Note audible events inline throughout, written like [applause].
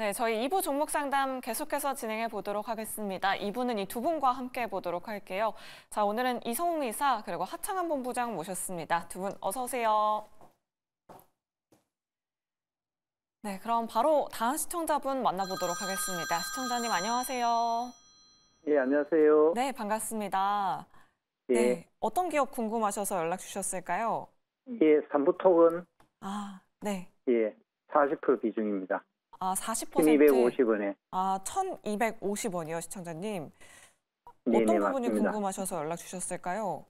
네, 저희 2부 종목 상담 계속해서 진행해 보도록 하겠습니다. 2부는 이두 분과 함께 보도록 할게요. 자, 오늘은 이성웅 의사 그리고 하창한 본부장 모셨습니다. 두 분 어서 오세요. 네, 그럼 바로 다음 시청자분 만나보도록 하겠습니다. 시청자님 안녕하세요. 네, 안녕하세요. 네, 반갑습니다. 예. 네, 어떤 기업 궁금하셔서 연락 주셨을까요? 예, 삼부톡은 아, 네. 예, 40% 비중입니다. 아, 40%. 1,250원에. 아, 1,250원이요, 시청자님. 네네, 어떤 네, 부분이 맞습니다. 궁금하셔서 연락 주셨을까요?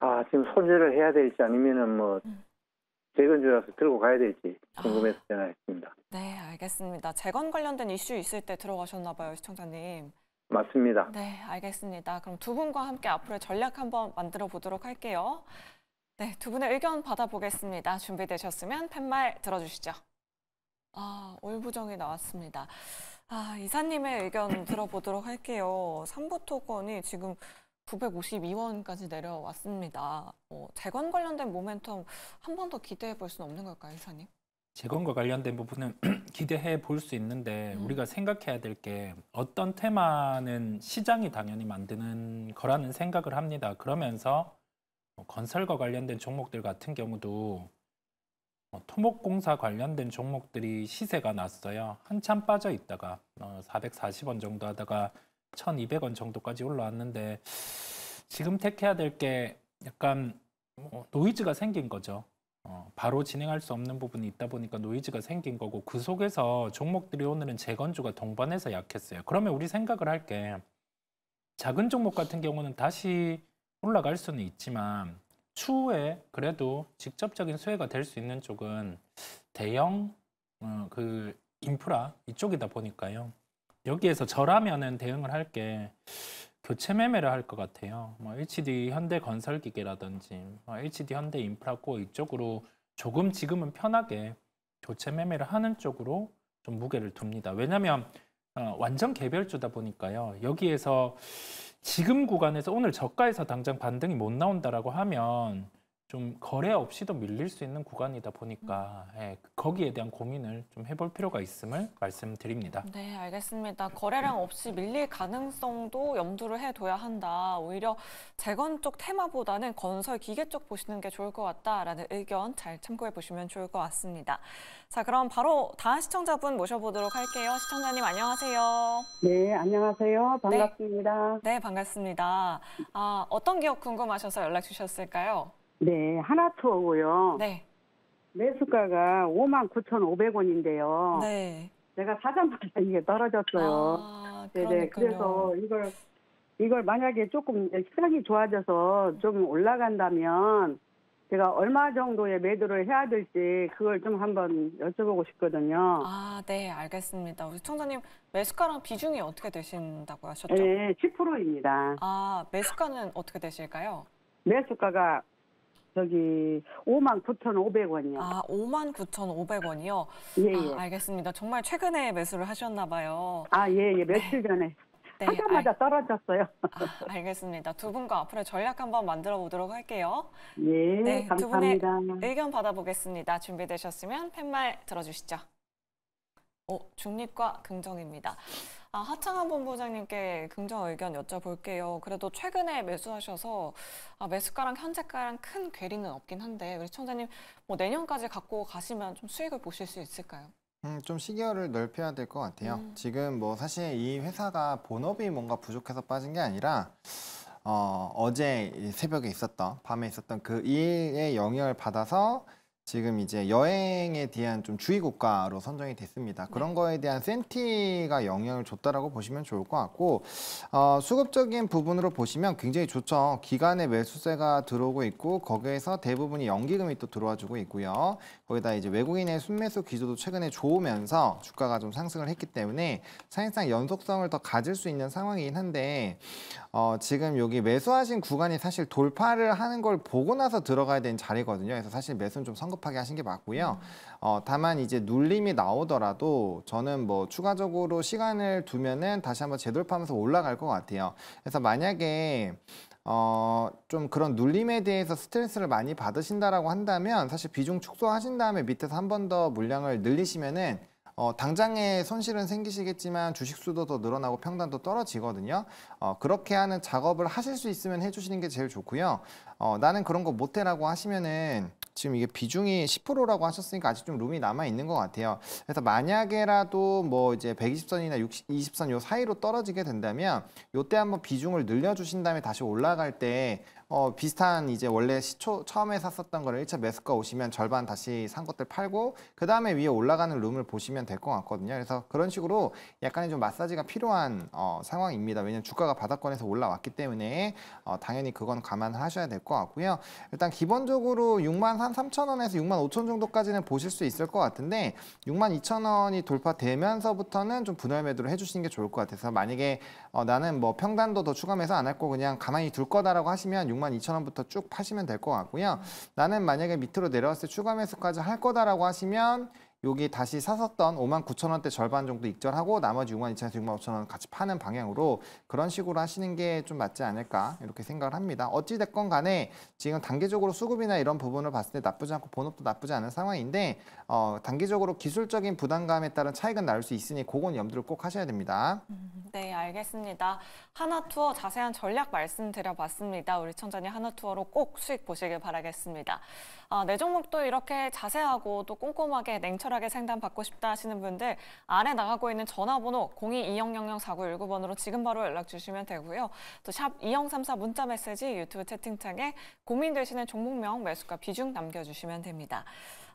아, 지금 손질을 해야 될지 아니면은 뭐 음. 재건주라서 들고 가야 될지 아. 궁금해서 아. 전화했습니다. 네, 알겠습니다. 재건 관련된 이슈 있을 때 들어가셨나 봐요, 시청자님. 맞습니다. 네, 알겠습니다. 그럼 두 분과 함께 앞으로의 전략 한번 만들어 보도록 할게요. 네, 두 분의 의견 받아보겠습니다. 준비되셨으면 팻말 들어주시죠. 아, 올부정이 나왔습니다. 아, 이사님의 의견 [clears throat] 들어보도록 할게요. 삼부토건이 지금 952원까지 내려왔습니다. 어, 재건 관련된 모멘텀 한 번 더 기대해 볼 수는 없는 걸까요, 이사님? 재건과 관련된 부분은 [clears throat] 기대해 볼 수 있는데 음. 우리가 생각해야 될 게 어떤 테마는 시장이 당연히 만드는 거라는 생각을 합니다. 그러면서 뭐 건설과 관련된 종목들 같은 경우도 어, 토목공사 관련된 종목들이 시세가 났어요. 한참 빠져 있다가 440원 어, 정도 하다가 1200원 정도까지 올라왔는데 지금 택해야 될 게 약간 뭐 노이즈가 생긴 거죠. 어, 바로 진행할 수 없는 부분이 있다 보니까 노이즈가 생긴 거고 그 속에서 종목들이 오늘은 재건주가 동반해서 약했어요. 그러면 우리 생각을 할게 작은 종목 같은 경우는 다시 올라갈 수는 있지만 추후에 그래도 직접적인 수혜가 될 수 있는 쪽은 대형 어, 그 인프라 이쪽이다 보니까요. 여기에서 저라면은 대응을 할 게 교체 매매를 할 것 같아요. 뭐 HD 현대 건설 기계라든지 뭐 HD 현대 인프라 코 이쪽으로 조금 지금은 편하게 교체 매매를 하는 쪽으로 좀 무게를 둡니다. 왜냐하면 어, 완전 개별주다 보니까요. 여기에서 지금 구간에서 오늘 저가에서 당장 반등이 못 나온다라고 하면 좀 거래 없이도 밀릴 수 있는 구간이다 보니까 음. 예, 거기에 대한 고민을 좀 해볼 필요가 있음을 말씀드립니다. 네, 알겠습니다. 거래량 없이 밀릴 가능성도 염두를 해둬야 한다. 오히려 재건 쪽 테마보다는 건설 기계 쪽 보시는 게 좋을 것 같다라는 의견 잘 참고해 보시면 좋을 것 같습니다. 자, 그럼 바로 다음 시청자분 모셔보도록 할게요. 시청자님 안녕하세요. 네, 안녕하세요. 반갑습니다. 네, 네 반갑습니다. 아, 어떤 기업 궁금하셔서 연락 주셨을까요? 네, 하나 투어고요. 네. 매수가가 5만 9,500원인데요. 네. 내가 사전마자 이게 떨어졌어요. 아, 네, 네 그래서 이걸 이걸 만약에 조금 시장이 좋아져서 좀 올라간다면 제가 얼마 정도의 매도를 해야 될지 그걸 좀 한번 여쭤보고 싶거든요. 아, 네, 알겠습니다. 우리 청자님 매수가랑 비중이 어떻게 되신다고 하셨죠? 네, 10%입니다. 아, 매수가는 어떻게 되실까요? 매수가가 저기 59,500원이요. 아, 59,500원이요? 예, 예. 아, 예. 알겠습니다. 정말 최근에 매수를 하셨나 봐요. 아, 예, 예. 네. 며칠 전에. 네, 하자마자 알... 떨어졌어요. 아, 알겠습니다. 두 분과 앞으로 전략 한번 만들어 보도록 할게요. 예, 네, 감사합니다. 두 분의 의견 받아보겠습니다. 준비되셨으면 팻말 들어주시죠. 오, 어, 중립과 긍정입니다. 아, 하창한 본부장님께 긍정 의견 여쭤볼게요. 그래도 최근에 매수하셔서 아, 매수가랑 현재가랑 큰 괴리는 없긴 한데 우리 청자님 뭐 내년까지 갖고 가시면 좀 수익을 보실 수 있을까요? 음, 좀 시기열을 넓혀야 될 것 같아요. 음. 지금 뭐 사실 이 회사가 본업이 뭔가 부족해서 빠진 게 아니라 어, 어제 새벽에 있었던 밤에 있었던 그 일의 영향을 받아서 지금 이제 여행에 대한 좀 주의 국가로 선정이 됐습니다. 네. 그런 네. 거에 대한 센티가 영향을 줬다라고 보시면 좋을 것 같고 어, 수급적인 부분으로 보시면 굉장히 좋죠. 기간에 매수세가 들어오고 있고 거기에서 대부분이 연기금이 또 들어와주고 있고요. 거기다 이제 외국인의 순매수 기조도 최근에 좋으면서 주가가 좀 상승을 했기 때문에 사실상 연속성을 더 가질 수 있는 상황이긴 한데 어, 지금 여기 매수하신 구간이 사실 돌파를 하는 걸 보고 나서 들어가야 되는 자리거든요. 그래서 사실 매수는 좀성 성급하게 하신 게 맞고요. 음. 어, 다만 이제 눌림이 나오더라도 저는 뭐 추가적으로 시간을 두면은 다시 한번 재돌파하면서 올라갈 것 같아요. 그래서 만약에 어, 좀 그런 눌림에 대해서 스트레스를 많이 받으신다라고 한다면 사실 비중 축소하신 다음에 밑에서 한 번 더 물량을 늘리시면은 어, 당장에 손실은 생기시겠지만 주식 수도 더 늘어나고 평단도 떨어지거든요. 어, 그렇게 하는 작업을 하실 수 있으면 해주시는 게 제일 좋고요. 어, 나는 그런 거 못해라고 하시면은 지금 이게 비중이 10%라고 하셨으니까 아직 좀 룸이 남아 있는 것 같아요. 그래서 만약에라도 뭐 이제 120선이나 60, 20선 요 사이로 떨어지게 된다면 요때 한번 비중을 늘려주신 다음에 다시 올라갈 때 어, 비슷한 이제 원래 시초 처음에 샀었던 거를 1차 매수가 오시면 절반 다시 산 것들 팔고 그 다음에 위에 올라가는 룸을 보시면 될 것 같거든요. 그래서 그런 식으로 약간의 좀 마사지가 필요한 어, 상황입니다. 왜냐하면 주가가 바닥권에서 올라왔기 때문에 어, 당연히 그건 감안하셔야 될 것 같고요. 일단 기본적으로 6만 한 3천 원에서 6만 5천 정도까지는 보실 수 있을 것 같은데 6만 2천 원이 돌파되면서부터는 좀 분할 매도를 해주시는 게 좋을 것 같아서 만약에 어, 나는 뭐 평단도 더 추가해서 안 할 거 그냥 가만히 둘 거다라고 하시면 6만 62,000원부터 쭉 파시면 될 것 같고요. 나는 만약에 밑으로 내려왔을 때 추가 매수까지 할 거다라고 하시면 여기 다시 사었던 5만 9천 원대 절반 정도 익절하고 나머지 6만 2천에서 6만 5천 원 같이 파는 방향으로 그런 식으로 하시는 게 좀 맞지 않을까 이렇게 생각을 합니다. 어찌됐건 간에 지금 단계적으로 수급이나 이런 부분을 봤을 때 나쁘지 않고 본업도 나쁘지 않은 상황인데 어, 단기적으로 기술적인 부담감에 따른 차익은 나올 수 있으니 그건 염두를 꼭 하셔야 됩니다. 음, 네, 알겠습니다. 하나투어 자세한 전략 말씀드려봤습니다. 우리 청자님 하나투어로 꼭 수익 보시길 바라겠습니다. 아, 내 네 종목도 이렇게 자세하고 또 꼼꼼하게 냉철한 친절하게 상담받고 싶다 하시는 분들 아래 나가고 있는 전화번호 02-2000-4919번으로 지금 바로 연락 주시면 되고요. 또 샵 2034 문자메시지 유튜브 채팅창에 고민되시는 종목명 매수가 비중 남겨주시면 됩니다.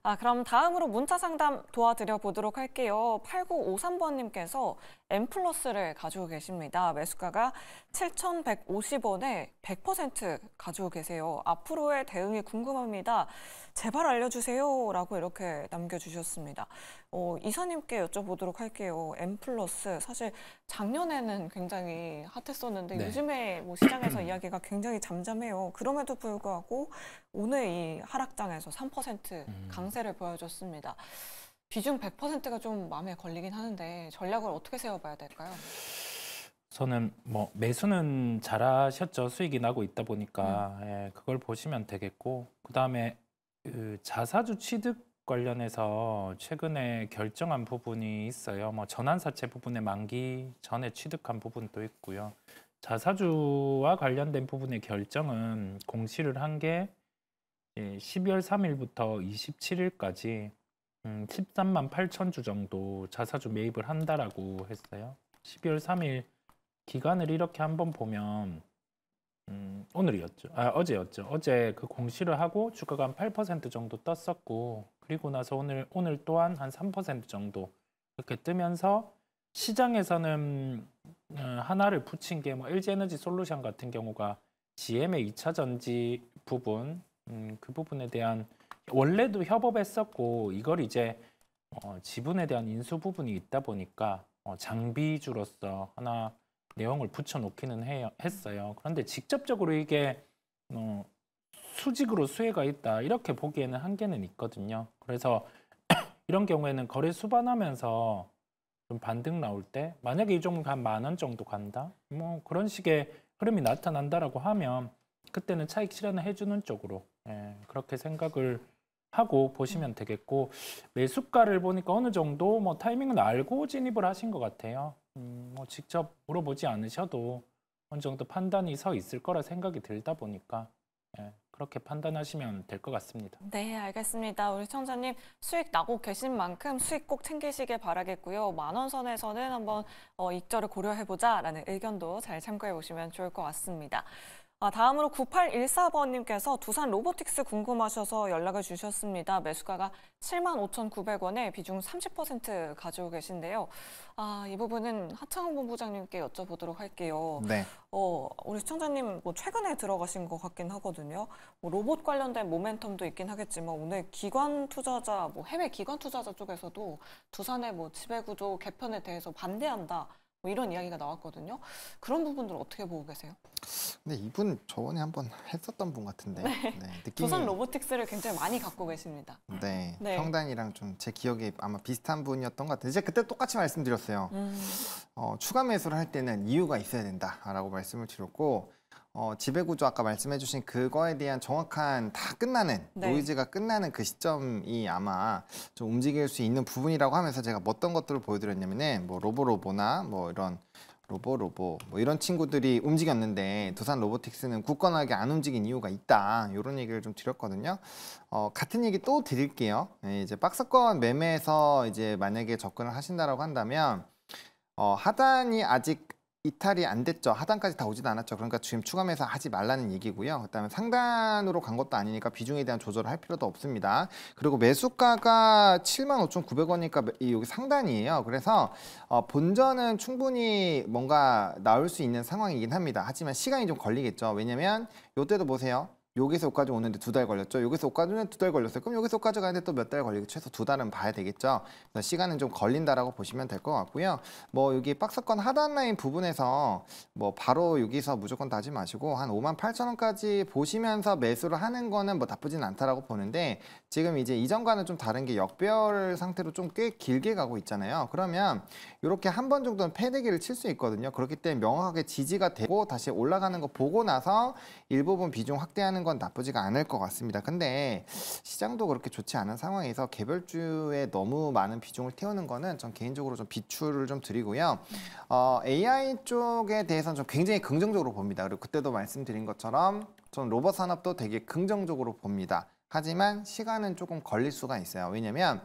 아, 그럼 다음으로 문자 상담 도와드려 보도록 할게요. 8953번님께서 M 플러스를 가지고 계십니다. 매수가가 7,150원에 100% 가지고 계세요. 앞으로의 대응이 궁금합니다. 제발 알려주세요 라고 이렇게 남겨주셨습니다. 어, 이사님께 여쭤보도록 할게요. M 플러스 사실 작년에는 굉장히 핫했었는데 네. 요즘에 뭐 시장에서 [clears throat] 이야기가 굉장히 잠잠해요. 그럼에도 불구하고 오늘 이 하락장에서 3% 음. 강세를 보여줬습니다. 비중 100%가 좀 마음에 걸리긴 하는데 전략을 어떻게 세워봐야 될까요? 저는 뭐 매수는 잘하셨죠 수익이 나고 있다 보니까 음. 예, 그걸 보시면 되겠고 그 다음에 그 자사주 취득 관련해서 최근에 결정한 부분이 있어요. 뭐 전환사채 부분에 만기 전에 취득한 부분도 있고요. 자사주와 관련된 부분의 결정은 공시를 한 게 12월 예, 3일부터 27일까지 13만 음, 8천 주 정도 자사주 매입을 한다라고 했어요. 12월 3일 기간을 이렇게 한번 보면 음, 오늘이었죠. 아, 어제였죠. 어제 그 공시를 하고 주가가 한 8% 정도 떴었고 그리고 나서 오늘 오늘 또한 한 3% 정도 이렇게 뜨면서 시장에서는 어, 하나를 붙인 게뭐 LG 에너지 솔루션 같은 경우가 GM의 2차 전지 부분 음, 그 부분에 대한 원래도 협업했었고 이걸 이제 어, 지분에 대한 인수 부분이 있다 보니까 어, 장비주로서 하나 내용을 붙여놓기는 해, 했어요. 그런데 직접적으로 이게 어, 수직으로 수혜가 있다 이렇게 보기에는 한계는 있거든요. 그래서 [clears throat] 이런 경우에는 거래 수반하면서 좀 반등 나올 때 만약에 이 종목 한만 원 정도 간다 뭐 그런 식의 흐름이 나타난다라고 하면 그때는 차익 실현을 해주는 쪽으로 예, 그렇게 생각을 하고 보시면 되겠고 매수가를 보니까 어느 정도 뭐 타이밍은 알고 진입을 하신 것 같아요. 음, 뭐 직접 물어보지 않으셔도 어느 정도 판단이 서 있을 거라 생각이 들다 보니까 예, 그렇게 판단하시면 될 것 같습니다. 네, 알겠습니다. 우리 청자님 수익 나고 계신 만큼 수익 꼭 챙기시길 바라겠고요. 만원 선에서는 한번 어, 익절을 고려해보자라는 의견도 잘 참고해 보시면 좋을 것 같습니다. 아, 다음으로 9814번님께서 두산 로보틱스 궁금하셔서 연락을 주셨습니다. 매수가가 75,900원에 비중 30% 가지고 계신데요. 아, 이 부분은 하창훈 본부장님께 여쭤보도록 할게요. 네. 어, 우리 시청자님 뭐 최근에 들어가신 것 같긴 하거든요. 뭐 로봇 관련된 모멘텀도 있긴 하겠지만 오늘 기관 투자자, 뭐 해외 기관 투자자 쪽에서도 두산의 뭐 지배구조 개편에 대해서 반대한다. 뭐 이런 이야기가 나왔거든요. 그런 부분들 을 어떻게 보고 계세요? 근데 이분 저번에 한번 했었던 분 같은데 네. 네, 느낌이... 조선 로보틱스를 굉장히 많이 갖고 계십니다. 네, 네. 평단이랑 좀 제 기억에 아마 비슷한 분이었던 것 같은데 제가 그때 똑같이 말씀드렸어요. 음. 어, 추가 매수를 할 때는 이유가 있어야 된다라고 말씀을 드렸고 어, 지배구조 아까 말씀해주신 그거에 대한 정확한 다 끝나는 네. 노이즈가 끝나는 그 시점이 아마 좀 움직일 수 있는 부분이라고 하면서 제가 어떤 것들을 보여드렸냐면뭐 로보로보나 뭐 이런 로보로보 뭐 이런 친구들이 움직였는데 두산 로보틱스는 굳건하게 안 움직인 이유가 있다 이런 얘기를 좀 드렸거든요 어, 같은 얘기 또 드릴게요 네, 이제 박스권 매매에서 이제 만약에 접근을 하신다라고 한다면 어, 하단이 아직 이탈이 안 됐죠. 하단까지 다 오지도 않았죠. 그러니까 지금 추가 매사 하지 말라는 얘기고요. 그다음에 상단으로 간 것도 아니니까 비중에 대한 조절을 할 필요도 없습니다. 그리고 매수가가 75,900원이니까 여기 상단이에요. 그래서 어, 본전은 충분히 뭔가 나올 수 있는 상황이긴 합니다. 하지만 시간이 좀 걸리겠죠. 왜냐면 이때도 보세요. 여기서까지 오는데 두 달 걸렸죠. 여기서까지 오는데 두달 걸렸어요. 그럼 여기서까지 가는데 또 몇 달 걸리고 최소 두 달은 봐야 되겠죠. 그래서 시간은 좀 걸린다라고 보시면 될 것 같고요. 뭐 여기 박스권 하단 라인 부분에서 뭐 바로 여기서 무조건 다지 마시고 한 5만 8천 원까지 보시면서 매수를 하는 거는 뭐 나쁘진 않다라고 보는데 지금 이제 이전과는 좀 다른 게 역별 상태로 좀 꽤 길게 가고 있잖아요. 그러면 이렇게 한 번 정도는 패대기를 칠 수 있거든요. 그렇기 때문에 명확하게 지지가 되고 다시 올라가는 거 보고 나서 일부분 비중 확대하는 거건 나쁘지가 않을 것 같습니다. 근데 시장도 그렇게 좋지 않은 상황에서 개별주에 너무 많은 비중을 태우는 거는 전 개인적으로 좀 비추를 좀 드리고요. 어, AI 쪽에 대해서는 좀 굉장히 긍정적으로 봅니다. 그리고 그때도 말씀드린 것처럼 전 로봇 산업도 되게 긍정적으로 봅니다. 하지만 시간은 조금 걸릴 수가 있어요. 왜냐면 하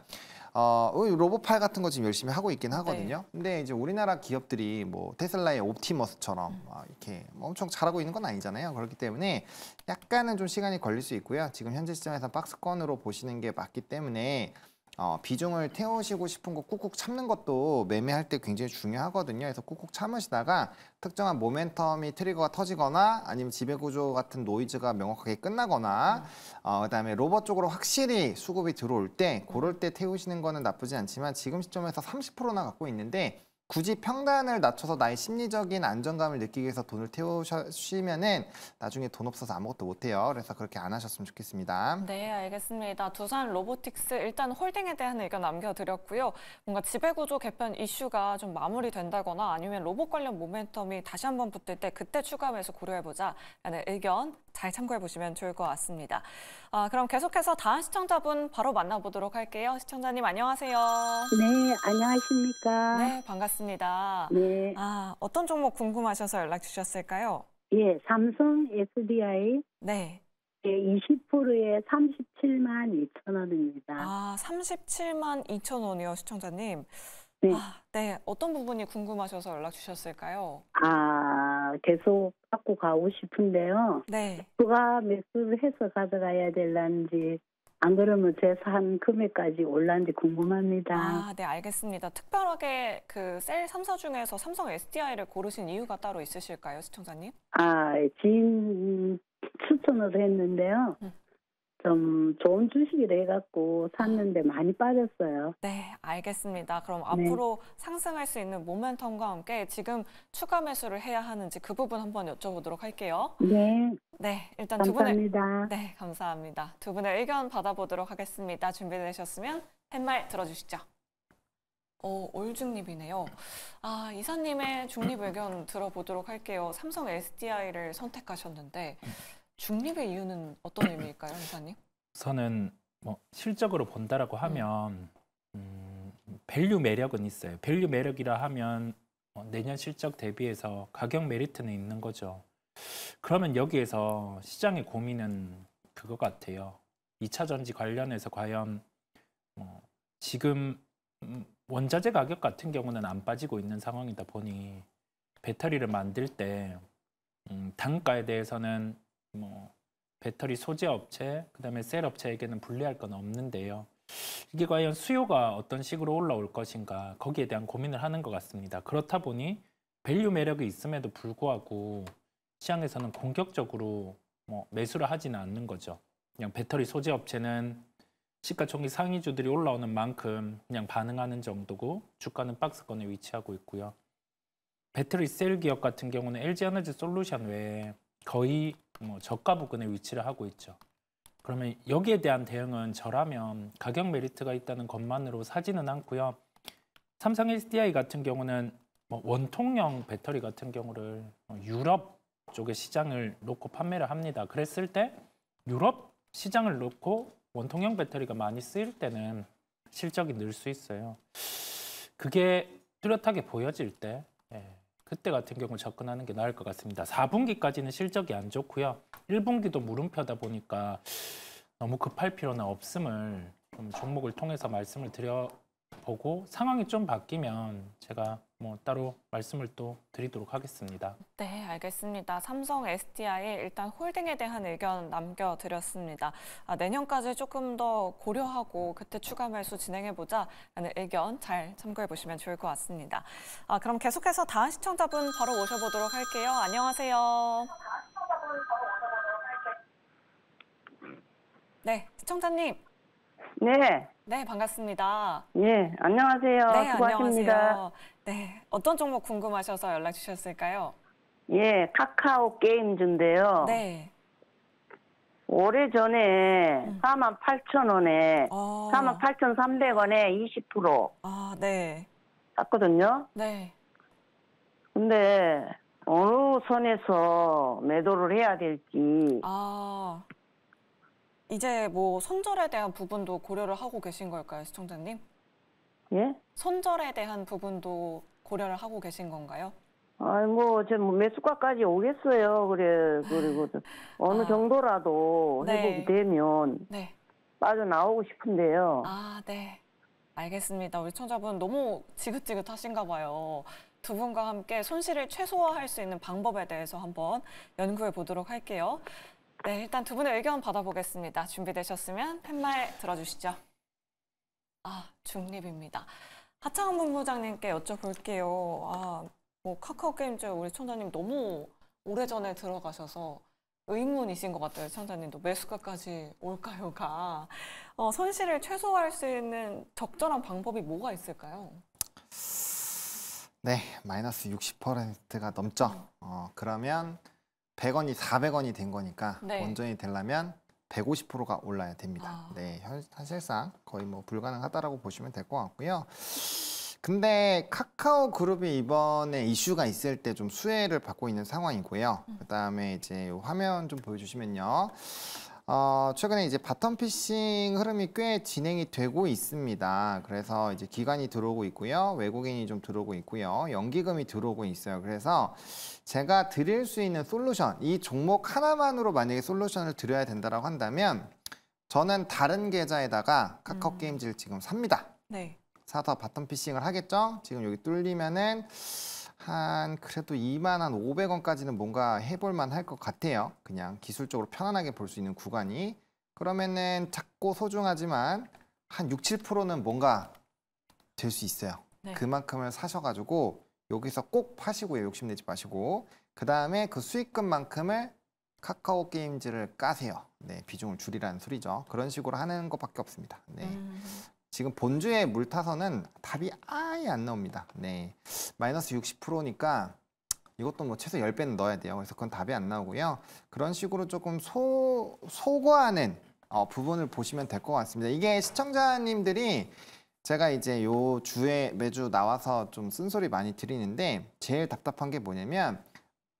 어, 어 로봇팔 같은 거 지금 열심히 하고 있긴 하거든요. 네. 근데 이제 우리나라 기업들이 뭐 테슬라의 옵티머스처럼 음. 어, 이렇게 뭐 엄청 잘하고 있는 건 아니잖아요. 그렇기 때문에 약간은 좀 시간이 걸릴 수 있고요. 지금 현재 시점에서 박스권으로 보시는 게 맞기 때문에 어, 비중을 태우시고 싶은 거 꾹꾹 참는 것도 매매할 때 굉장히 중요하거든요. 그래서 꾹꾹 참으시다가 특정한 모멘텀이 트리거가 터지거나 아니면 지배구조 같은 노이즈가 명확하게 끝나거나 어, 그다음에 로봇 쪽으로 확실히 수급이 들어올 때고럴때 태우시는 거는 나쁘지 않지만 지금 시점에서 30%나 갖고 있는데 굳이 평단을 낮춰서 나의 심리적인 안정감을 느끼기 위해서 돈을 태우시면은 나중에 돈 없어서 아무것도 못해요. 그래서 그렇게 안 하셨으면 좋겠습니다. 네, 알겠습니다. 두산 로보틱스 일단 홀딩에 대한 의견 남겨드렸고요. 뭔가 지배구조 개편 이슈가 좀 마무리된다거나 아니면 로봇 관련 모멘텀이 다시 한번 붙을 때 그때 추가 매수 고려해보자라는 의견 잘 참고해보시면 좋을 것 같습니다. 아, 그럼 계속해서 다음 시청자분 바로 만나보도록 할게요. 시청자님 안녕하세요. 네, 안녕하십니까. 네, 반갑습니다. 같습니다. 네. 아, 어떤 종목 궁금하셔서 연락 주셨을까요? 예, 삼성 SDI. 네. 예, 20%에 37만 2천 원입니다. 아, 37만 2천 원이요, 시청자님. 네. 아, 네. 어떤 부분이 궁금하셔서 연락 주셨을까요? 아, 계속 갖고 가고 싶은데요. 네. 누가 매수를 해서 가져가야 될는지 안 그러면 제산 금액까지 올랐는지 궁금합니다. 아, 네, 알겠습니다. 특별하게 그셀 3사 중에서 삼성 SDI를 고르신 이유가 따로 있으실까요, 시청자님? 아, 예, 지인 추천을 했는데요. 음. 좀 좋은 주식이 돼갖고 샀는데 많이 빠졌어요. 네, 알겠습니다. 그럼 네. 앞으로 네. 상승할 수 있는 모멘텀과 함께 지금 추가 매수를 해야 하는지 그 부분 한번 여쭤보도록 할게요. 네. 네, 일단 감사합니다. 두 분의 네, 감사합니다. 두 분의 의견 받아보도록 하겠습니다. 준비되셨으면 한말 들어주시죠. 어, 올중립이네요. 아, 이사님의 중립 의견 들어보도록 할게요. 삼성 SDI를 선택하셨는데 중립의 이유는 어떤 의미일까요, 이사님? 우선뭐 실적으로 본다라고 음. 하면 밸류 음, 매력은 있어요. 밸류 매력이라 하면 어, 내년 실적 대비해서 가격 메리트는 있는 거죠. 그러면 여기에서 시장의 고민은 그거 같아요. 2차 전지 관련해서 과연 어, 지금 음, 원자재 가격 같은 경우는 안 빠지고 있는 상황이다 보니 배터리를 만들 때 음, 단가에 대해서는 뭐 배터리 소재 업체, 그다음에 셀 업체에게는 불리할 건 없는데요. 이게 과연 수요가 어떤 식으로 올라올 것인가 거기에 대한 고민을 하는 것 같습니다. 그렇다 보니 밸류 매력이 있음에도 불구하고 시장에서는 공격적으로 뭐 매수를 하지는 않는 거죠. 그냥 배터리 소재 업체는 시가총액 상위주들이 올라오는 만큼 그냥 반응하는 정도고 주가는 박스권에 위치하고 있고요. 배터리 셀 기업 같은 경우는 LG 에너지 솔루션 외에 거의 뭐 저가 부근에 위치를 하고 있죠. 그러면 여기에 대한 대응은 저라면 가격 메리트가 있다는 것만으로 사지는 않고요. 삼성 SDI 같은 경우는 뭐 원통형 배터리 같은 경우를 뭐 유럽 쪽의 시장을 놓고 판매를 합니다. 그랬을 때 유럽 시장을 놓고 원통형 배터리가 많이 쓰일 때는 실적이 늘 수 있어요. 그게 뚜렷하게 보여질 때 예, 그때 같은 경우 접근하는 게 나을 것 같습니다. 4분기까지는 실적이 안 좋고요. 1분기도 물음표다 보니까 너무 급할 필요는 없음을 종목을 통해서 말씀을 드려 보고 상황이 좀 바뀌면 제가 뭐 따로 말씀을 또 드리도록 하겠습니다. 네, 알겠습니다. 삼성 SDI 일단 홀딩에 대한 의견 남겨드렸습니다. 아, 내년까지 조금 더 고려하고 그때 추가 매수 진행해보자라는 의견 잘 참고해보시면 좋을 것 같습니다. 아, 그럼 계속해서 다음 시청자분 바로 모셔보도록 할게요. 안녕하세요. 네, 시청자님 네. 네, 반갑습니다. 예, 안녕하세요. 네, 수고하십니다. 안녕하세요. 네, 어떤 종목 궁금하셔서 연락 주셨을까요? 예, 카카오 게임즈인데요. 네. 오래전에 음. 4만 8천 원에 어. 4만 8천 3백 원에 20% 아, 네. 샀거든요. 네. 근데 어느 선에서 매도를 해야 될지 아. 이제 뭐 선절에 대한 부분도 고려를 하고 계신 걸까요, 시청자님? 예? 선절에 대한 부분도 고려를 하고 계신 건가요? 아이 뭐저몇 뭐 수가까지 오겠어요. 그래 그리고 어느 아, 정도라도 네. 회복이 네. 되면 네. 빠져나오고 싶은데요. 아 네. 알겠습니다. 우리 청자분 너무 지긋지긋하신가 봐요. 두 분과 함께 손실을 최소화할 수 있는 방법에 대해서 한번 연구해 보도록 할게요. 네, 일단 두 분의 의견 받아보겠습니다. 준비되셨으면 팻말 들어주시죠. 아, 중립입니다. 하창원 본부장님께 여쭤볼게요. 아, 뭐 카카오 게임즈 우리 천자님 너무 오래전에 들어가셔서 의문이신 것 같아요, 천자님도. 매수가까지 올까요가. 어, 손실을 최소화할 수 있는 적절한 방법이 뭐가 있을까요? 네, 마이너스 60%가 넘죠. 음. 어, 그러면 100원이 400원이 된 거니까 네. 원전이 되려면 150%가 올라야 됩니다. 아. 네, 사실상 거의 뭐 불가능하다라고 보시면 될 것 같고요. 근데 카카오 그룹이 이번에 이슈가 있을 때 좀 수혜를 받고 있는 상황이고요. 음. 그다음에 이제 화면 좀 보여주시면요. 어, 최근에 이제 바텀 피싱 흐름이 꽤 진행이 되고 있습니다. 그래서 이제 기관이 들어오고 있고요. 외국인이 좀 들어오고 있고요. 연기금이 들어오고 있어요. 그래서 제가 드릴 수 있는 솔루션, 이 종목 하나만으로 만약에 솔루션을 드려야 된다라고 한다면 저는 다른 계좌에다가 카카오게임즈를 음. 지금 삽니다. 네. 사서 바텀 피싱을 하겠죠? 지금 여기 뚫리면은 한 그래도 2만 한 500원까지는 뭔가 해볼 만할 것 같아요. 그냥 기술적으로 편안하게 볼 수 있는 구간이. 그러면은 작고 소중하지만 한 6, 7%는 뭔가 될 수 있어요. 네. 그만큼을 사셔가지고 여기서 꼭 파시고요. 예, 욕심내지 마시고. 그 다음에 그 수익금만큼을 카카오 게임즈를 까세요. 네, 비중을 줄이라는 소리죠. 그런 식으로 하는 것밖에 없습니다. 네. 음. 지금 본주의 물타서는 답이 아예 안 나옵니다. 네. 마이너스 60%니까 이것도 뭐 최소 10배는 넣어야 돼요. 그래서 그건 답이 안 나오고요. 그런 식으로 조금 소, 소거하는 어, 부분을 보시면 될 것 같습니다. 이게 시청자님들이 제가 이제 요 주에 매주 나와서 좀 쓴소리 많이 드리는데 제일 답답한 게 뭐냐면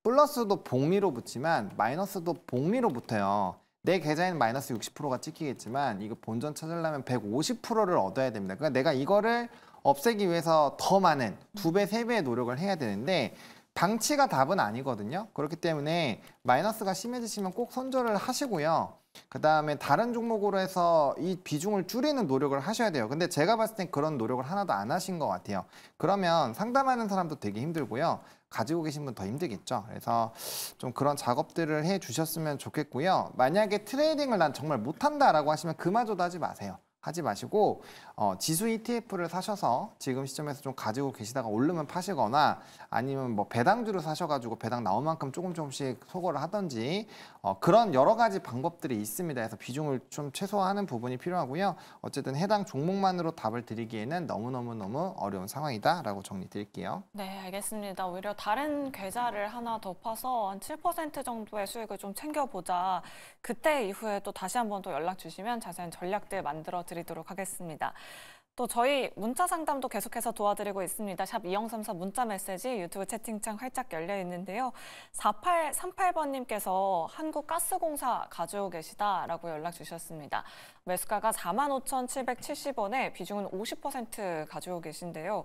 플러스도 복미로 붙지만 마이너스도 복미로 붙어요. 내 계좌에는 마이너스 60%가 찍히겠지만 이거 본전 찾으려면 150%를 얻어야 됩니다. 그러니까 내가 이거를 없애기 위해서 더 많은 두 배, 세 배의 노력을 해야 되는데 방치가 답은 아니거든요. 그렇기 때문에 마이너스가 심해지시면 꼭 손절을 하시고요. 그다음에 다른 종목으로 해서 이 비중을 줄이는 노력을 하셔야 돼요. 근데 제가 봤을 땐 그런 노력을 하나도 안 하신 것 같아요. 그러면 상담하는 사람도 되게 힘들고요. 가지고 계신 분 더 힘들겠죠. 그래서 좀 그런 작업들을 해 주셨으면 좋겠고요. 만약에 트레이딩을 난 정말 못한다라고 하시면 그마저도 하지 마세요. 하지 마시고 어, 지수 ETF를 사셔서 지금 시점에서 좀 가지고 계시다가 오르면 파시거나 아니면 뭐배당주를 사셔가지고 배당 나온 만큼 조금 조금씩 소거를 하든지 어, 그런 여러 가지 방법들이 있습니다. 그래서 비중을 좀 최소화하는 부분이 필요하고요. 어쨌든 해당 종목만으로 답을 드리기에는 너무너무너무 어려운 상황이다라고 정리 드릴게요. 네, 알겠습니다. 오히려 다른 계좌를 하나 더 파서 한 7% 정도의 수익을 좀 챙겨보자. 그때 이후에 또 다시 한번 또 연락 주시면 자세한 전략들 만들어 드릴게요. 드리도록 하겠습니다. 또 저희 문자 상담도 계속해서 도와드리고 있습니다. 샵 2034 문자 메시지 유튜브 채팅창 활짝 열려 있는데요. 4838번님께서 한국가스공사 가지고 계시다라고 연락 주셨습니다. 매수가가 45,770원에 비중은 50% 가지고 계신데요.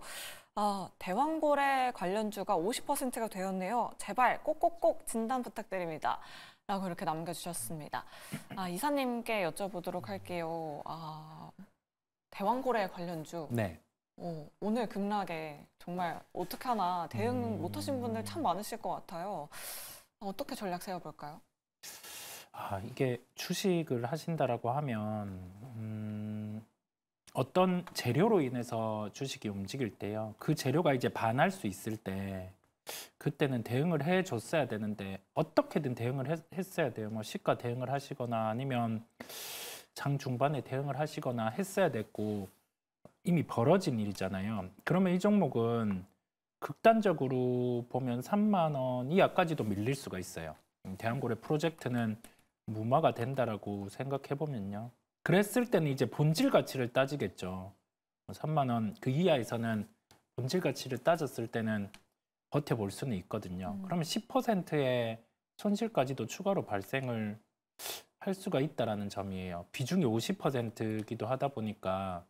아, 대왕고래 관련주가 50%가 되었네요. 제발 꼭꼭꼭 진단 부탁드립니다. 라고 이렇게 남겨주셨습니다. 아, 이사님께 여쭤보도록 할게요. 아, 대왕고래 관련주. 네. 어, 오늘 급락에 정말 어떻게 하나 대응 음... 못하신 분들 참 많으실 것 같아요. 어떻게 전략 세워볼까요? 아, 이게 주식을 하신다라고 하면 음, 어떤 재료로 인해서 주식이 움직일 때요. 그 재료가 이제 반할 수 있을 때 그때는 대응을 해줬어야 되는데 어떻게든 대응을 했, 했어야 돼요. 뭐 시가 대응을 하시거나 아니면 장 중반에 대응을 하시거나 했어야 됐고 이미 벌어진 일이잖아요. 그러면 이 종목은 극단적으로 보면 3만 원 이하까지도 밀릴 수가 있어요. 음, 대한고래 프로젝트는 무마가 된다라고 생각해 보면요. 그랬을 때는 이제 본질 가치를 따지겠죠. 3만 뭐 원그 이하에서는 본질 가치를 따졌을 때는 버텨볼 수는 있거든요. 음. 그러면 10%의 손실까지도 추가로 발생을 할 수가 있다라는 점이에요. 비중이 50%이기도 하다 보니까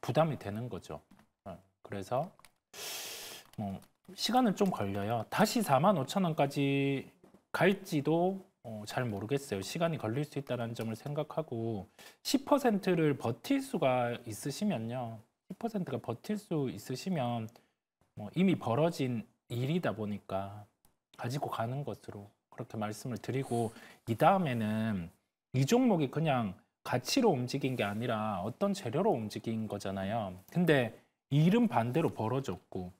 부담이 되는 거죠. 어, 그래서 뭐 시간은 좀 걸려요. 다시 4만 5천 원까지 갈지도 어, 잘 모르겠어요. 시간이 걸릴 수 있다는 점을 생각하고 10%를 버틸 수가 있으시면요. 10%가 버틸 수 있으시면 뭐 이미 벌어진 일이다 보니까 가지고 가는 것으로 그렇게 말씀을 드리고 이 다음에는 이 종목이 그냥 가치로 움직인 게 아니라 어떤 재료로 움직인 거잖아요. 근데 일은 반대로 벌어졌고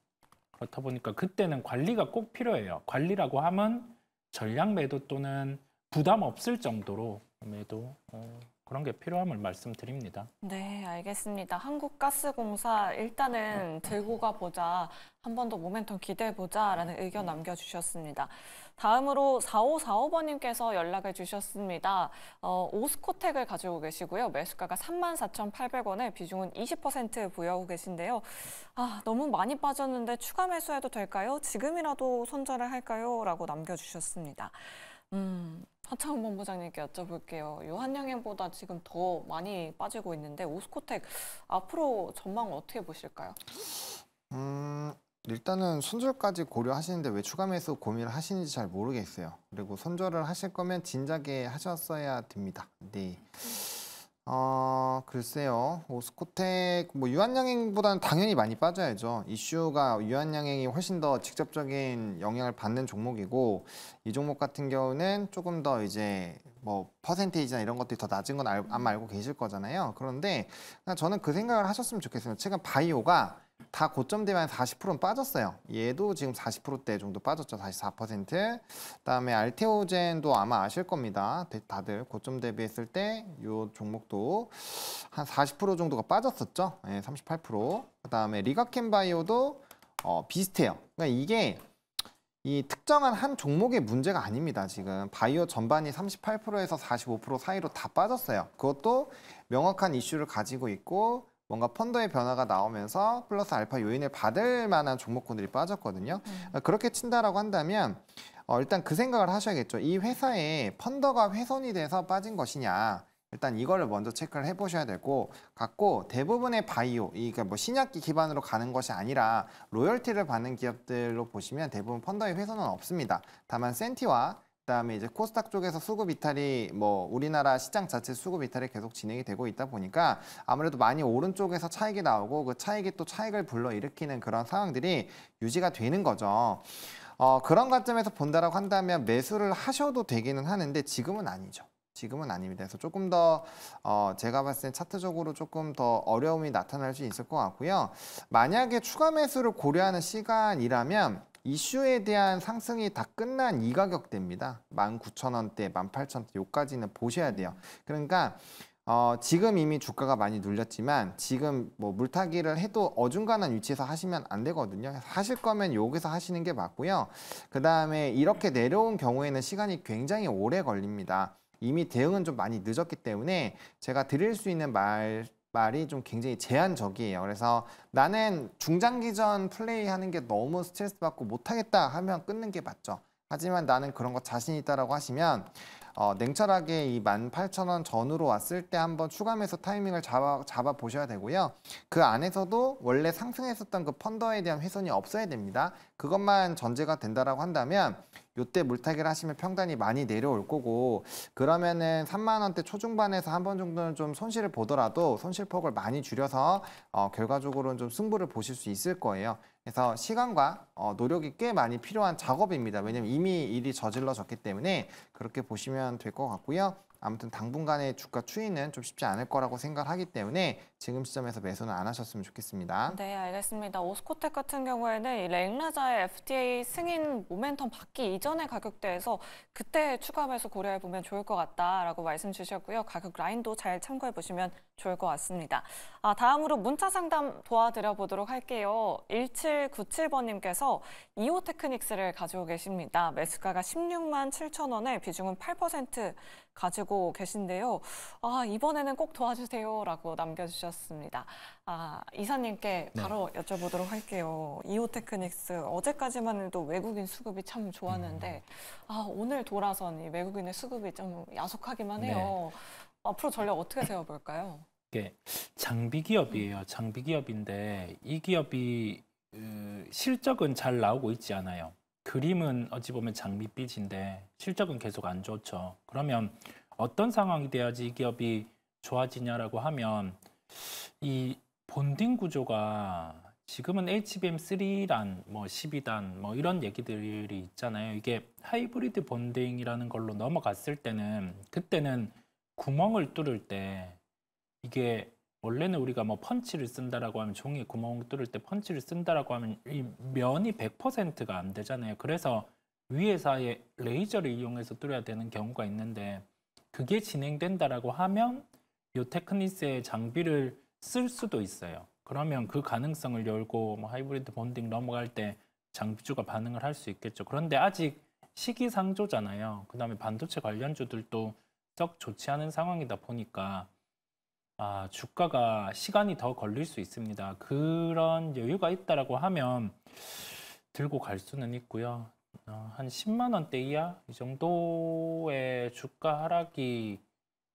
그렇다 보니까 그때는 관리가 꼭 필요해요. 관리라고 하면 전량 매도 또는 부담 없을 정도로 매도 어, 그런 게 필요함을 말씀드립니다. 네, 알겠습니다. 한국가스공사 일단은 네. 들고 가보자, 한 번 더 모멘텀 기대해보자라는 의견 남겨주셨습니다. 다음으로 4545번님께서 연락을 주셨습니다. 어, 오스코텍을 가지고 계시고요. 매수가가 34,800원에 비중은 20% 보유하고 계신데요. 아, 너무 많이 빠졌는데 추가 매수해도 될까요? 지금이라도 손절을 할까요? 라고 남겨주셨습니다. 음, 하창훈 본부장님께 여쭤볼게요. 요한양행보다 지금 더 많이 빠지고 있는데 오스코텍 앞으로 전망 을 어떻게 보실까요? 음, 일단은 손절까지 고려하시는데 왜 추가 매수 고민을 하시는지 잘 모르겠어요. 그리고 손절을 하실 거면 진작에 하셨어야 됩니다. 네. 아 글쎄요. 오 뭐 스코텍 뭐 유한양행보다는 당연히 많이 빠져야죠. 이슈가 유한양행이 훨씬 더 직접적인 영향을 받는 종목이고 이 종목 같은 경우는 조금 더 이제 뭐 퍼센테이지나 이런 것들이 더 낮은 건 알, 아마 알고 계실 거잖아요. 그런데 저는 그 생각을 하셨으면 좋겠어요. 최근 바이오가 다 고점 대비 한 40%는 빠졌어요. 얘도 지금 40%대 정도 빠졌죠. 44%. 그다음에 알테오젠도 아마 아실 겁니다. 다들 고점 대비했을 때 이 종목도 한 40% 정도가 빠졌었죠. 네, 예, 38%. 그다음에 리가켄바이오도 어, 비슷해요. 그러니까 이게 이 특정한 한 종목의 문제가 아닙니다. 지금 바이오 전반이 38%에서 45% 사이로 다 빠졌어요. 그것도 명확한 이슈를 가지고 있고 뭔가 펀더의 변화가 나오면서 플러스 알파 요인을 받을 만한 종목군들이 빠졌거든요. 음. 그렇게 친다라고 한다면 어, 일단 그 생각을 하셔야겠죠. 이 회사에 펀더가 훼손이 돼서 빠진 것이냐. 일단 이거를 먼저 체크를 해보셔야 되고 갖고 대부분의 바이오, 그러니까 뭐 신약기 기반으로 가는 것이 아니라 로열티를 받는 기업들로 보시면 대부분 펀더의 훼손은 없습니다. 다만 센티와 그다음에 이제 코스닥 쪽에서 수급 이탈이 뭐 우리나라 시장 자체 수급 이탈이 계속 진행이 되고 있다 보니까 아무래도 많이 오른쪽에서 차익이 나오고 그 차익이 또 차익을 불러일으키는 그런 상황들이 유지가 되는 거죠. 어, 그런 관점에서 본다라고 한다면 매수를 하셔도 되기는 하는데 지금은 아니죠. 지금은 아닙니다. 그래서 조금 더 어, 제가 봤을 때 차트적으로 조금 더 어려움이 나타날 수 있을 것 같고요. 만약에 추가 매수를 고려하는 시간이라면 이슈에 대한 상승이 다 끝난 이 가격대입니다. 19,000원대, 18,000원대 요까지는 보셔야 돼요. 그러니까 어, 지금 이미 주가가 많이 눌렸지만 지금 뭐 물타기를 해도 어중간한 위치에서 하시면 안 되거든요. 하실 거면 여기서 하시는 게 맞고요. 그 다음에 이렇게 내려온 경우에는 시간이 굉장히 오래 걸립니다. 이미 대응은 좀 많이 늦었기 때문에 제가 드릴 수 있는 말 말이 좀 굉장히 제한적이에요. 그래서 나는 중장기전 플레이하는 게 너무 스트레스 받고 못하겠다 하면 끊는 게 맞죠. 하지만 나는 그런 거 자신 있다라고 하시면 어, 냉철하게 이 18,000원 전으로 왔을 때 한번 추감해서 타이밍을 잡아, 잡아 보셔야 되고요. 그 안에서도 원래 상승했었던 그 펀더에 대한 훼손이 없어야 됩니다. 그것만 전제가 된다라고 한다면 요때 물타기를 하시면 평단이 많이 내려올 거고 그러면은 3만 원대 초중반에서 한 번 정도는 좀 손실을 보더라도 손실폭을 많이 줄여서 어, 결과적으로는 좀 승부를 보실 수 있을 거예요. 그래서 시간과 어, 노력이 꽤 많이 필요한 작업입니다. 왜냐면 이미 일이 저질러졌기 때문에 그렇게 보시면 될 것 같고요. 아무튼 당분간의 주가 추이는 좀 쉽지 않을 거라고 생각하기 때문에 지금 시점에서 매수는 안 하셨으면 좋겠습니다. 네, 알겠습니다. 오스코텍 같은 경우에는 렉라자의 FDA 승인 모멘텀 받기 이전의 가격대에서 그때 추가 매수 고려해 보면 좋을 것 같다라고 말씀 주셨고요. 가격 라인도 잘 참고해 보시면 좋을 것 같습니다. 아, 다음으로 문자 상담 도와드려 보도록 할게요. 1797번님께서 이오테크닉스를 가지고 계십니다. 매수가가 16만 7천 원에 비중은 8%. 가지고 계신데요. 아, 이번에는 꼭 도와주세요라고 남겨주셨습니다. 아, 이사님께 네. 바로 네. 여쭤보도록 할게요. 이오테크닉스 어제까지만 해도 외국인 수급이 참 좋았는데 음. 아, 오늘 돌아선 이 외국인의 수급이 좀 야속하기만 해요. 네. 앞으로 전략 어떻게 세워볼까요? 이 장비 기업이에요. 장비 기업인데 이 기업이 실적은 잘 나오고 있지 않아요. 그림은 어찌 보면 장밋빛인데 실적은 계속 안 좋죠. 그러면 어떤 상황이 돼야지 기업이 좋아지냐라고 하면 이 본딩 구조가 지금은 HBM3란 뭐 12단 뭐 이런 얘기들이 있잖아요. 이게 하이브리드 본딩이라는 걸로 넘어갔을 때는 그때는 구멍을 뚫을 때 이게 원래는 우리가 뭐 펀치를 쓴다라고 하면 종이에 구멍 뚫을 때 펀치를 쓴다라고 하면 이 면이 100%가 안 되잖아요. 그래서 위에서 의 레이저를 이용해서 뚫어야 되는 경우가 있는데 그게 진행된다라고 하면 요 테크니스의 장비를 쓸 수도 있어요. 그러면 그 가능성을 열고 뭐 하이브리드 본딩 넘어갈 때 장비주가 반응을 할 수 있겠죠. 그런데 아직 시기상조잖아요. 그다음에 반도체 관련주들도 썩 좋지 않은 상황이다 보니까 아, 주가가 시간이 더 걸릴 수 있습니다. 그런 여유가 있다라고 하면 들고 갈 수는 있고요. 어, 한 10만 원대 이하 이 정도의 주가 하락이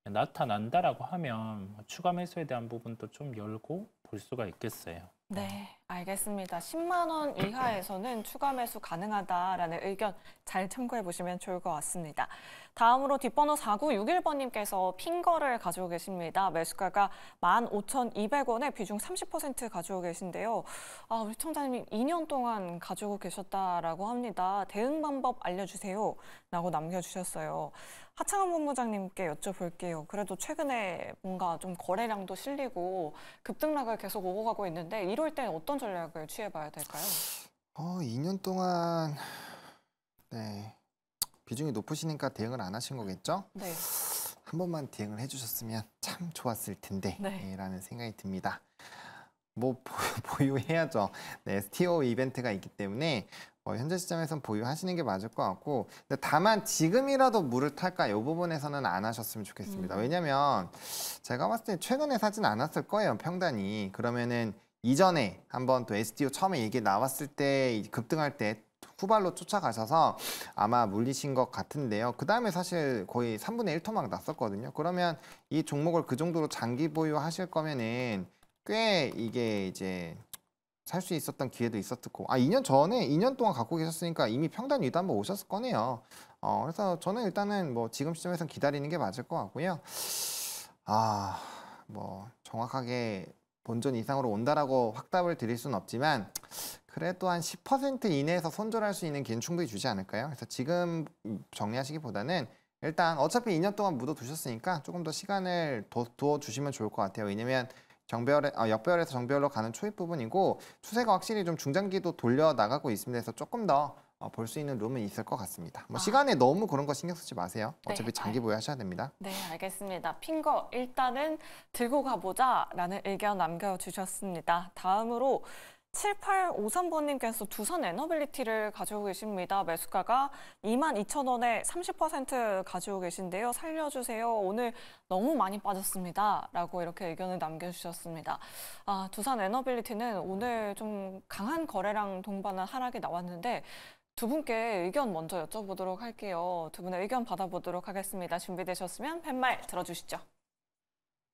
나타난다라고 하면 추가 매수에 대한 부분도 좀 열고 볼 수가 있겠어요. 네. 알겠습니다. 10만 원 이하에서는 추가 매수 가능하다라는 의견 잘 참고해 보시면 좋을 것 같습니다. 다음으로 뒷번호 4961번님께서 핑거를 가지고 계십니다. 매수가가 15,200원에 비중 30% 가지고 계신데요. 아, 우리 청자님이 2년 동안 가지고 계셨다라고 합니다. 대응 방법 알려주세요. 라고 남겨주셨어요. 하창원 본부장님께 여쭤볼게요. 그래도 최근에 뭔가 좀 거래량도 실리고 급등락을 계속 오고 가고 있는데 이럴 때 어떤 전략을 취해봐야 될까요? 어, 2년 동안 네 비중이 높으시니까 대응을 안 하신 거겠죠? 네. 한 번만 대응을 해주셨으면 참 좋았을 텐데 네. 라는 생각이 듭니다. 뭐 [laughs] 보유해야죠. 네, 스티어 이벤트가 있기 때문에 뭐 현재 시점에선 보유하시는 게 맞을 것 같고 근데 다만 지금이라도 물을 탈까 이 부분에서는 안 하셨으면 좋겠습니다. 음. 왜냐면 하 제가 봤을 때 최근에 사진 않았을 거예요 평단이 그러면은 이전에 한번 또 SDO 처음에 얘기 나왔을 때 급등할 때 후발로 쫓아가셔서 아마 물리신 것 같은데요. 그 다음에 사실 거의 3분의 1토막 났었거든요. 그러면 이 종목을 그 정도로 장기 보유하실 거면은 꽤 이게 이제 살수 있었던 기회도 있었고 아 2년 전에 2년 동안 갖고 계셨으니까 이미 평단 위도 한번 오셨을 거네요. 어 그래서 저는 일단은 뭐 지금 시점에서 기다리는 게 맞을 것 같고요. 아뭐 정확하게 본전 이상으로 온다라고 확답을 드릴 수는 없지만 그래도 한 10% 이내에서 손절할 수 있는 기회는 충분히 주지 않을까요? 그래서 지금 정리하시기보다는 일단 어차피 2년 동안 묻어두셨으니까 조금 더 시간을 더 두어주시면 좋을 것 같아요. 왜냐면 정배열에 아, 역별에서 정배열로 가는 초입 부분이고 추세가 확실히 좀 중장기도 돌려 나가고 있습니다. 그래서 조금 더 어, 볼수 있는 룸은 있을 것 같습니다. 뭐 아. 시간에 너무 그런 거 신경 쓰지 마세요. 네, 어차피 장기 보유 하셔야 됩니다. 네, 알겠습니다. 핑거 일단은 들고 가보자라는 의견 남겨주셨습니다. 다음으로 7853번님께서 두산 에너빌리티를 가지고 계십니다. 매수가가 22,000원에 30% 가지고 계신데요. 살려주세요. 오늘 너무 많이 빠졌습니다. 라고 이렇게 의견을 남겨주셨습니다. 아, 두산 에너빌리티는 오늘 좀 강한 거래량 동반한 하락이 나왔는데 두 분께 의견 먼저 여쭤보도록 할게요. 두 분의 의견 받아보도록 하겠습니다. 준비되셨으면 팻말 들어주시죠.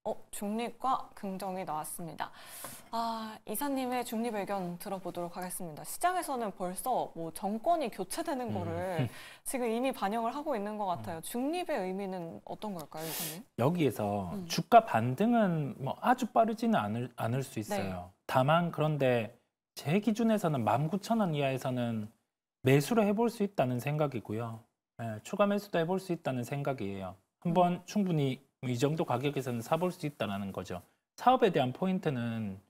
어, 중립과 긍정이 나왔습니다. 아, 이사님의 중립 의견 들어보도록 하겠습니다. 시장에서는 벌써 뭐 정권이 교체되는 음. 거를 [laughs] 지금 이미 반영을 하고 있는 것 같아요. 음. 중립의 의미는 어떤 걸까요, 이사님? 여기에서 음. 주가 반등은 뭐 아주 빠르지는 않을, 않을 수 네. 있어요. 네. 다만 그런데 제 기준에서는 19,000원 이하에서는 매수를 해볼 수 있다는 생각이고요. 네, 추가 매수도 해볼 수 있다는 생각이에요. 한번 음. 충분히 이 정도 가격에서는 사볼 수 있다는 거죠. 사업에 대한 포인트는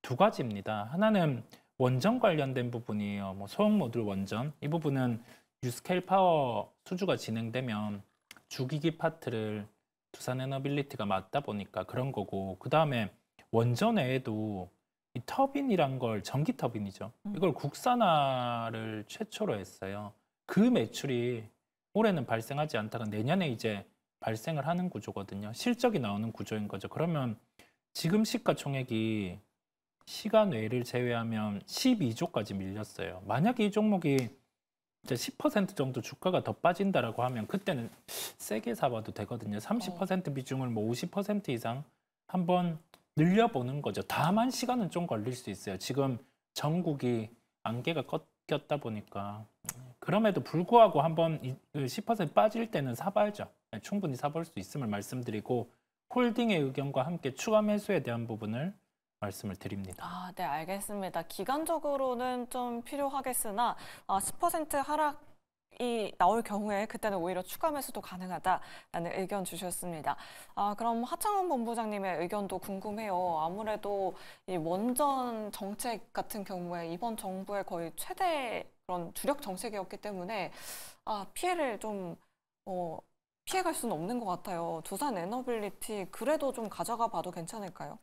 두 가지입니다. 하나는 원전 관련된 부분이에요. 어, 뭐 소형 모듈 원전 이 부분은 유스케일 파워 수주가 진행되면 주기기 파트를 두산에너빌리티가 맡다 보니까 그런 거고 그 다음에 원전 외에도 이 터빈이란 걸 전기 터빈이죠. 음. 이걸 국산화를 최초로 했어요. 그 매출이 올해는 발생하지 않다가 내년에 이제 발생을 하는 구조거든요. 실적이 나오는 구조인 거죠. 그러면 지금 시가총액이 시간 외를 제외하면 12조까지 밀렸어요. 만약에 이 종목이 이제 10% 정도 주가가 더 빠진다라고 하면 그때는 세게 사봐도 되거든요. 30% 어. 비중을 뭐50% 이상 한번 늘려보는 거죠. 다만 시간은 좀 걸릴 수 있어요. 지금 전국이 안개가 꺾였다 보니까 그럼에도 불구하고 한번 10% 그 빠질 때는 사봐야죠. 충분히 사볼 수 있음을 말씀드리고 홀딩의 의견과 함께 추가 매수에 대한 부분을 말씀을 드립니다. 아, 네, 알겠습니다. 기간적으로는 좀 필요하겠으나 아, 10% 하락 이 나올 경우에 그때는 오히려 추가 매수도 가능하다라는 의견 주셨습니다. 아 그럼 하창원 본부장님의 의견도 궁금해요. 아무래도 이 원전 정책 같은 경우에 이번 정부의 거의 최대 그런 주력 정책이었기 때문에 아 피해를 좀 어, 피해갈 수는 없는 것 같아요. 두산 에너빌리티 그래도 좀 가져가 봐도 괜찮을까요?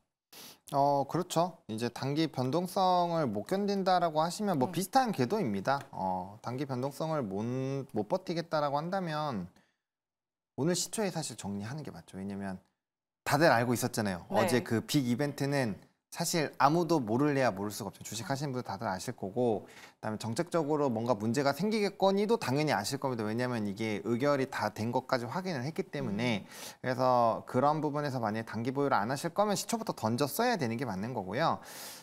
어 그렇죠. 이제 단기 변동성을 못 견딘다라고 하시면 뭐 음. 비슷한 궤도입니다. 어 단기 변동성을 못, 못 버티겠다라고 한다면 오늘 시초에 사실 정리하는 게 맞죠. 왜냐면 다들 알고 있었잖아요. 네. 어제 그 빅 이벤트는 사실 아무도 모를래야 모를 수가 없죠. 주식 하시는 분들 다들 아실 거고 그다음에 정책적으로 뭔가 문제가 생기겠거니도 당연히 아실 겁니다. 왜냐하면 이게 의결이 다 된 것까지 확인을 했기 때문에 음. 그래서 그런 부분에서 만약에 단기 보유를 안 하실 거면 시초부터 던져 써야 되는 게 맞는 거고요.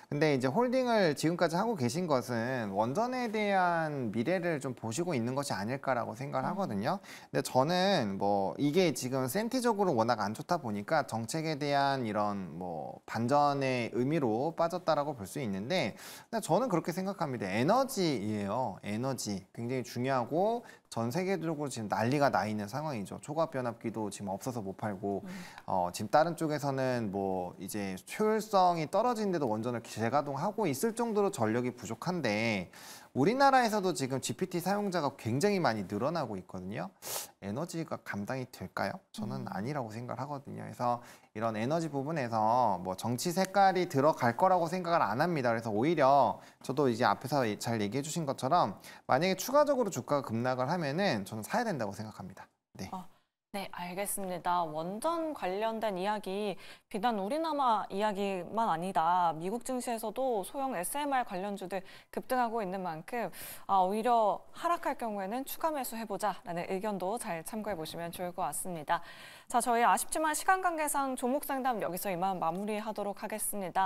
근데 이제 홀딩을 지금까지 하고 계신 것은 원전에 대한 미래를 좀 보시고 있는 것이 아닐까라고 생각을 음. 하거든요. 근데 저는 뭐 이게 지금 센티적으로 워낙 안 좋다 보니까 정책에 대한 이런 뭐 반전의 의미로 빠졌다라고 볼 수 있는데 근데 저는 그렇게 생각합니다. 에너지예요. 에너지 굉장히 중요하고 전 세계적으로 지금 난리가 나 있는 상황이죠. 초과 변압기도 지금 없어서 못 팔고 음. 어, 지금 다른 쪽에서는 뭐 이제 효율성이 떨어진데도 원전을 재가동하고 있을 정도로 전력이 부족한데 우리나라에서도 지금 GPT 사용자가 굉장히 많이 늘어나고 있거든요. 에너지가 감당이 될까요? 저는 음. 아니라고 생각을 하거든요. 그래서 이런 에너지 부분에서 뭐 정치 색깔이 들어갈 거라고 생각을 안 합니다. 그래서 오히려 저도 이제 앞에서 잘 얘기해 주신 것처럼 만약에 추가적으로 주가가 급락을 하면은 저는 사야 된다고 생각합니다. 네. 아. 네, 알겠습니다. 원전 관련된 이야기, 비단 우리나라 이야기만 아니다. 미국 증시에서도 소형 SMR 관련주들 급등하고 있는 만큼 아, 오히려 하락할 경우에는 추가 매수해보자라는 의견도 잘 참고해보시면 좋을 것 같습니다. 자, 저희 아쉽지만 시간 관계상 종목 상담 여기서 이만 마무리하도록 하겠습니다.